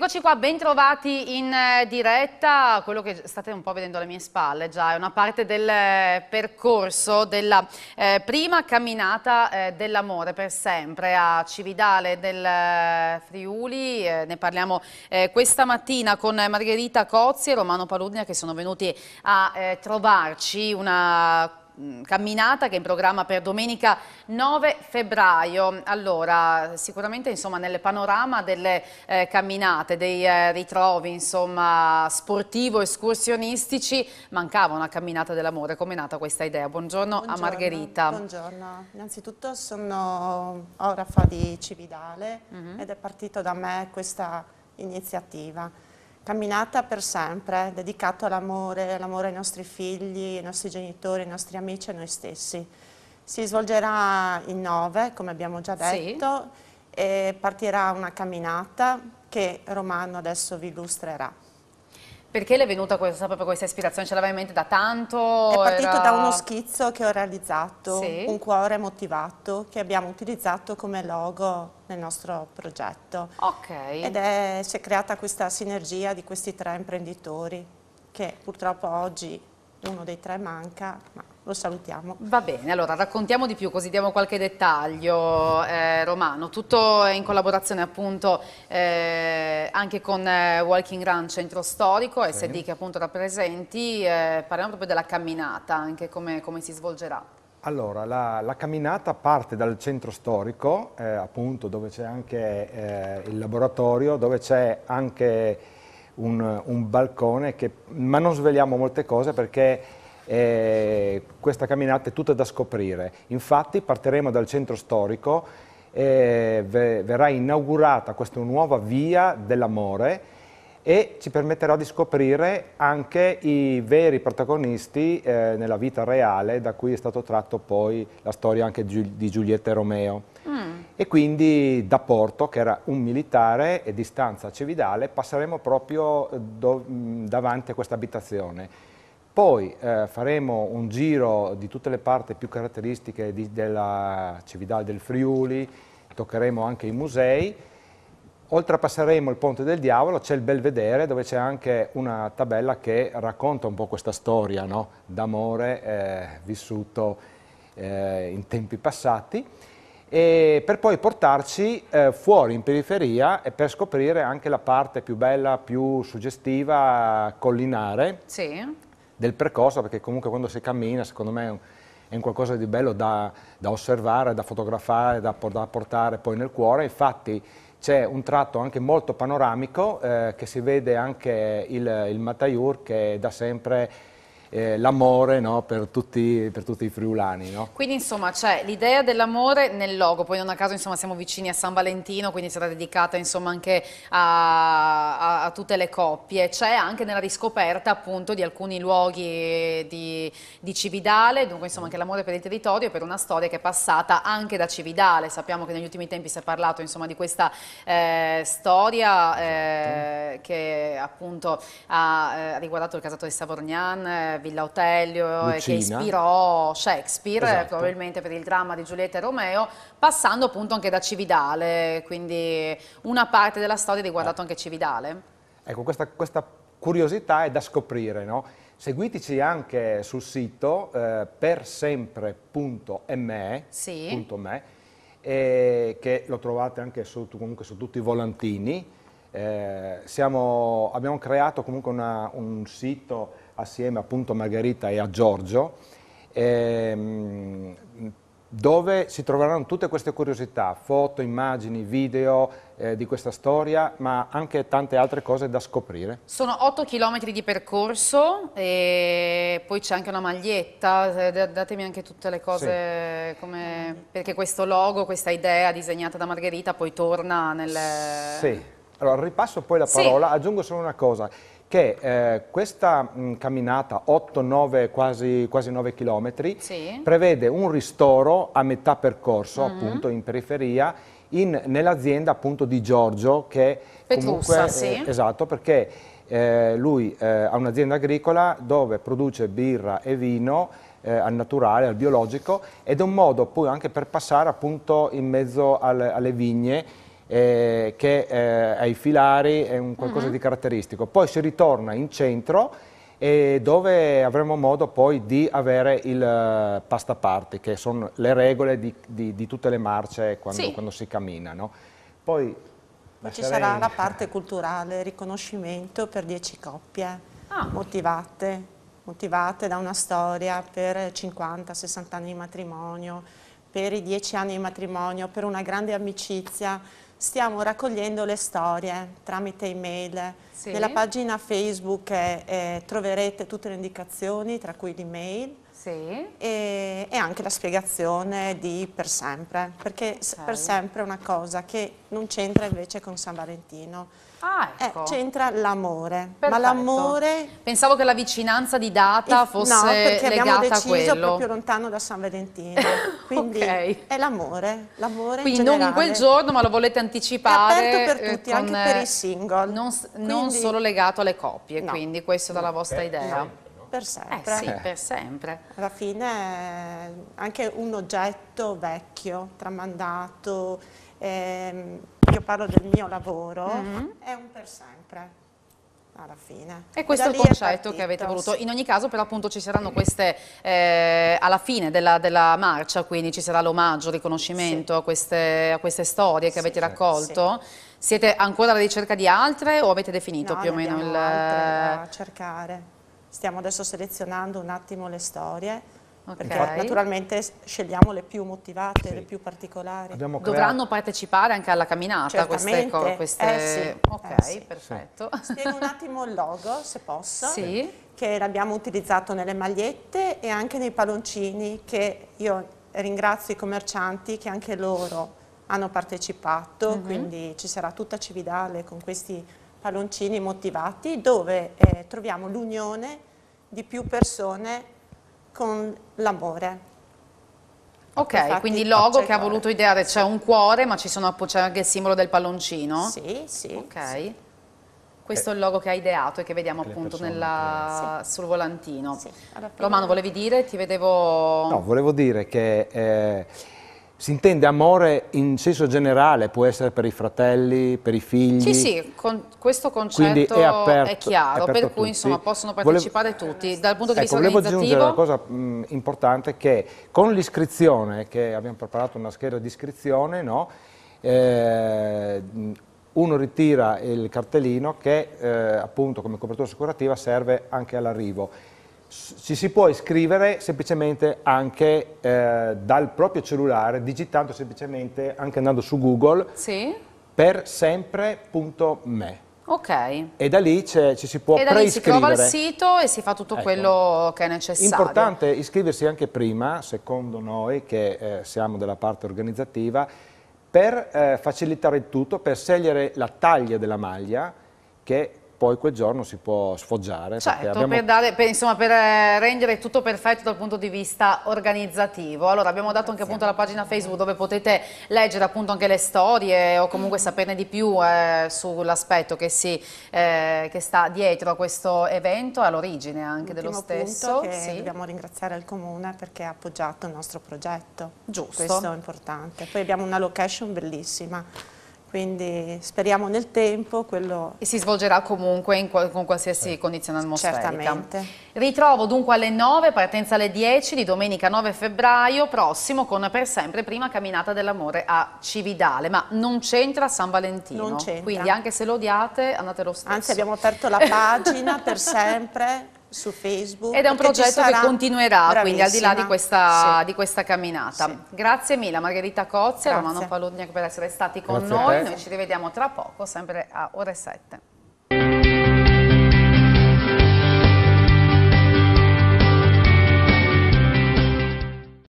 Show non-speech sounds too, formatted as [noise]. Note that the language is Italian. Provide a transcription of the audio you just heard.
Eccoci qua, bentrovati in eh, diretta, quello che state un po' vedendo alle mie spalle già è una parte del eh, percorso della eh, prima camminata eh, dell'amore per sempre a Cividale del eh, Friuli, eh, ne parliamo questa mattina con Margherita Cozzi e Romano Paludnia che sono venuti a trovarci una Mm, camminata che è in programma per domenica 9 febbraio. Allora, sicuramente insomma, nel panorama delle eh, camminate, dei eh, ritrovi insomma, sportivo-escursionistici, mancava una camminata dell'amore. Come è nata questa idea? Buongiorno, buongiorno, a Margherita. Buongiorno, innanzitutto sono Orafa di Cividale uh mhm. -huh. ed è partito da me questa iniziativa. Camminata per sempre, dedicato all'amore, all'amore ai nostri figli, ai nostri genitori, ai nostri amici e a noi stessi. Si svolgerà il 9, come abbiamo già detto, sì. e partirà una camminata che Romano adesso vi illustrerà. Perché le è venuta questa, proprio questa ispirazione? Ce l'aveva in mente da tanto? È partito era... da uno schizzo che ho realizzato, sì. un cuore motivato, che abbiamo utilizzato come logo nel nostro progetto. Ok. Ed è, si è creata questa sinergia di questi tre imprenditori, che purtroppo oggi uno dei tre manca, ma lo salutiamo. Va bene, allora raccontiamo di più così diamo qualche dettaglio eh, Romano, tutto in collaborazione appunto eh, anche con eh, Walking Run Centro Storico, sì. SD che appunto rappresenti, eh, parliamo proprio della camminata, anche come, come si svolgerà. Allora, la, la, camminata parte dal centro storico, eh, appunto dove c'è anche eh, il laboratorio, dove c'è anche un, un balcone, che, ma non sveliamo molte cose perché eh, questa camminata è tutta da scoprire. Infatti partiremo dal centro storico, eh, verrà inaugurata questa nuova via dell'amore e ci permetterà di scoprire anche i veri protagonisti eh, nella vita reale, da cui è stato tratto poi la storia anche di Giulietta e Romeo. Mm. E quindi da Porto, che era un militare e di stanza cividale, passeremo proprio eh, davanti a questa abitazione poi eh, faremo un giro di tutte le parti più caratteristiche di, della Cividale del Friuli, toccheremo anche i musei, oltrepasseremo il Ponte del Diavolo, c'è il Belvedere dove c'è anche una tabella che racconta un po' questa storia no? d'amore eh, vissuto eh, in tempi passati e per poi portarci eh, fuori in periferia e per scoprire anche la parte più bella, più suggestiva, collinare, sì del percorso, perché comunque quando si cammina, secondo me è un, qualcosa di bello da, da osservare, da fotografare, da, da, portare poi nel cuore. Infatti c'è un tratto anche molto panoramico eh, che si vede anche il, il Matayur che da sempre eh, l'amore no, per, per, tutti, i friulani. No? Quindi insomma c'è l'idea dell'amore nel logo, poi non a caso insomma, siamo vicini a San Valentino, quindi sarà dedicata insomma, anche a, a, a, tutte le coppie, c'è anche nella riscoperta appunto di alcuni luoghi di, di Cividale, dunque insomma anche l'amore per il territorio e per una storia che è passata anche da Cividale, sappiamo che negli ultimi tempi si è parlato insomma, di questa eh, storia eh, esatto. che appunto ha eh, riguardato il casato di Savornian, eh, Villa Otelio eh, che ispirò Shakespeare esatto. probabilmente per il dramma di Giulietta e Romeo passando appunto anche da Cividale quindi una parte della storia riguardata eh. anche Cividale ecco questa, questa curiosità è da scoprire no? seguiteci anche sul sito eh, persempre.me sì. Eh, che lo trovate anche su, comunque su tutti i volantini eh, siamo, abbiamo creato comunque una, un sito assieme appunto a Margherita e a Giorgio ehm, dove si troveranno tutte queste curiosità, foto, immagini, video eh, di questa storia, ma anche tante altre cose da scoprire. Sono 8 km di percorso e poi c'è anche una maglietta, eh, datemi anche tutte le cose, sì. come, perché questo logo, questa idea disegnata da Margherita poi torna nel... Sì allora, ripasso poi la parola, sì. aggiungo solo una cosa, che eh, questa mh, camminata, 8, 9, quasi, quasi 9 chilometri, sì. prevede un ristoro a metà percorso, mm -hmm. appunto, in periferia, nell'azienda appunto di Giorgio, che Petrussa, comunque... Eh, sì. Eh, esatto, perché eh, lui eh, ha un'azienda agricola dove produce birra e vino, eh, al naturale, al biologico, ed è un modo poi anche per passare appunto in mezzo al, alle vigne, eh, che eh, ai filari è un qualcosa uh mhm. -huh. di caratteristico. Poi si ritorna in centro eh, dove avremo modo poi di avere il uh, pasta party, che sono le regole di, di, di tutte le marce quando, sì. quando si cammina. No? Poi, poi ci sarà [laughs] la parte culturale, riconoscimento per 10 coppie ah. motivate motivate da una storia per 50-60 anni di matrimonio, per i 10 anni di matrimonio, per una grande amicizia stiamo raccogliendo le storie tramite email. Sì. Nella pagina Facebook eh, eh, troverete tutte le indicazioni, tra cui l'email. Sì. E, e, anche la spiegazione di per sempre, perché okay. per sempre è una cosa che non c'entra invece con San Valentino. Ah, eh, ecco. eh, c'entra l'amore, ma l'amore... Pensavo che la vicinanza di data fosse no, perché abbiamo deciso proprio lontano da San Valentino, [laughs] quindi okay. è l'amore, l'amore Quindi non in quel giorno, ma lo volete anticipare. È aperto per eh, tutti, con, anche eh, per i single. Non, quindi... non solo legato alle coppie, no. quindi questo dalla no, la vostra idea. per sempre. Eh sì, per sempre. Alla fine anche un oggetto vecchio, tramandato, ehm, io parlo del mio lavoro, mm -hmm. è un per sempre alla fine. E questo è il concetto è che avete voluto. In ogni caso però appunto ci saranno queste, eh, alla fine della, della, marcia, quindi ci sarà l'omaggio, il riconoscimento sì. a, queste, a, queste, storie che sì, avete raccolto. Sì. Siete ancora alla ricerca di altre o avete definito no, più o meno il... Altre da cercare. Stiamo adesso selezionando un attimo le storie Okay. naturalmente scegliamo le più motivate, sì. le più particolari. Abbiamo Dovranno partecipare anche alla camminata Certamente. queste, queste... Eh sì. Ok, eh sì. perfetto. Spiego un attimo il logo, se posso. Sì. Che l'abbiamo utilizzato nelle magliette e anche nei palloncini che io ringrazio i commercianti che anche loro hanno partecipato, uh mm-hmm. -huh. quindi ci sarà tutta Cividale con questi palloncini motivati dove eh, troviamo l'unione di più persone con l'amore. Ok, ecco, quindi il logo che ha ecco. voluto ideare c'è un cuore, ma ci sono, anche il simbolo del palloncino? Sì, sì. Ok. Sì. Questo è il logo che ha ideato e che vediamo appunto nella, sì. sul volantino. Sì, Romano, volevi dire? Ti vedevo... No, volevo dire che... Eh, si intende amore in senso generale, può essere per i fratelli, per i figli. Sì, sì, con questo concetto è, aperto, è, chiaro, è per cui insomma, possono partecipare volevo, tutti. Dal punto di ecco, vista volevo organizzativo... Volevo aggiungere una cosa mh, importante che con l'iscrizione, che abbiamo preparato una scheda di iscrizione, no, eh, uno ritira il cartellino che eh, appunto come copertura assicurativa serve anche all'arrivo ci si può iscrivere semplicemente anche eh, dal proprio cellulare, digitando semplicemente, anche andando su Google, sì. per sempre.me. Ok. E da lì ci si può e da lì si trova il sito e si fa tutto ecco. quello che è necessario. Importante iscriversi anche prima, secondo noi che eh, siamo della parte organizzativa, per eh, facilitare il tutto, per scegliere la taglia della maglia che poi quel giorno si può sfoggiare. Certo, abbiamo... per, dare, per, insomma, per, eh, rendere tutto perfetto dal punto di vista organizzativo. Allora abbiamo dato anche appunto la pagina Facebook dove potete leggere appunto anche le storie o comunque saperne di più eh, sull'aspetto che, eh, che sta dietro a questo evento all'origine anche dello stesso. Che sì. Dobbiamo ringraziare il Comune perché ha appoggiato il nostro progetto. Giusto. Questo è importante. Poi abbiamo una location bellissima quindi speriamo nel tempo. Quello... E si svolgerà comunque qual con qualsiasi condizione atmosferica. Certamente. Ritrovo dunque alle 9, partenza alle 10 di domenica 9 febbraio prossimo con per sempre prima camminata dell'amore a Cividale, ma non c'entra San Valentino, non c'entra. quindi anche se lo odiate andate lo stesso. Anzi abbiamo aperto la pagina per [laughs] sempre su Facebook. Ed è un progetto che continuerà, Bravissima. quindi al di là di questa, sì. di questa camminata. Sì. Grazie mille Margherita Cozzi e Romano Palugna, per essere stati con Grazie noi. Noi ci rivediamo tra poco, sempre a ore 7.